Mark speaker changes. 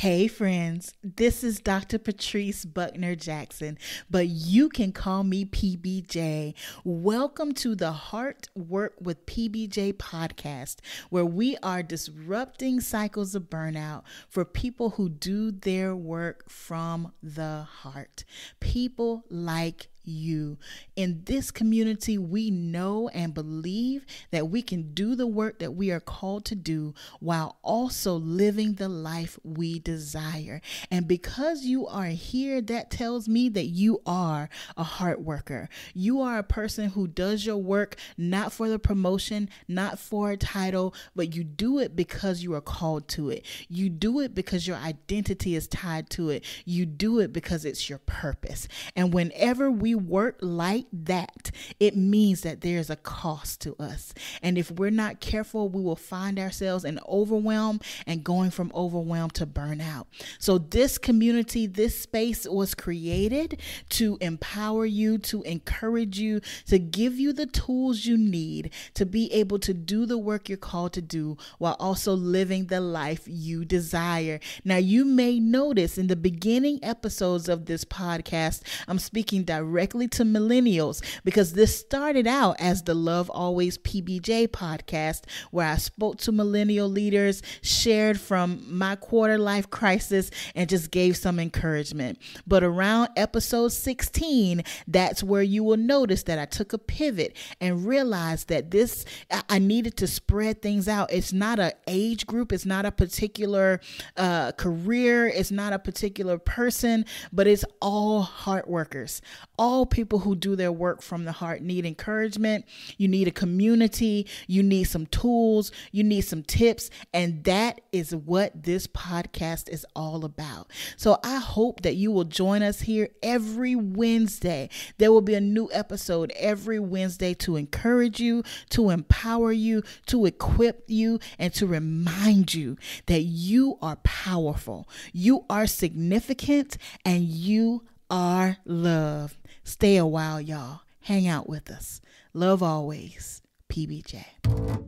Speaker 1: Hey, friends, this is Dr. Patrice Buckner Jackson, but you can call me PBJ. Welcome to the Heart Work with PBJ podcast, where we are disrupting cycles of burnout for people who do their work from the heart, people like you. In this community, we know and believe that we can do the work that we are called to do while also living the life we desire. And because you are here, that tells me that you are a hard worker. You are a person who does your work not for the promotion, not for a title, but you do it because you are called to it. You do it because your identity is tied to it. You do it because it's your purpose. And whenever we work like that it means that there's a cost to us. And if we're not careful, we will find ourselves in overwhelm and going from overwhelm to burnout. So, this community, this space was created to empower you, to encourage you, to give you the tools you need to be able to do the work you're called to do while also living the life you desire. Now, you may notice in the beginning episodes of this podcast, I'm speaking directly to millennials because because this started out as the Love Always PBJ podcast, where I spoke to millennial leaders, shared from my quarter life crisis, and just gave some encouragement. But around episode 16, that's where you will notice that I took a pivot and realized that this, I needed to spread things out. It's not an age group, it's not a particular uh, career, it's not a particular person, but it's all hard workers, all people who do their work from the heart need encouragement, you need a community, you need some tools, you need some tips. And that is what this podcast is all about. So I hope that you will join us here every Wednesday. There will be a new episode every Wednesday to encourage you, to empower you, to equip you, and to remind you that you are powerful, you are significant, and you are loved. Stay a while, y'all hang out with us. Love always, PBJ.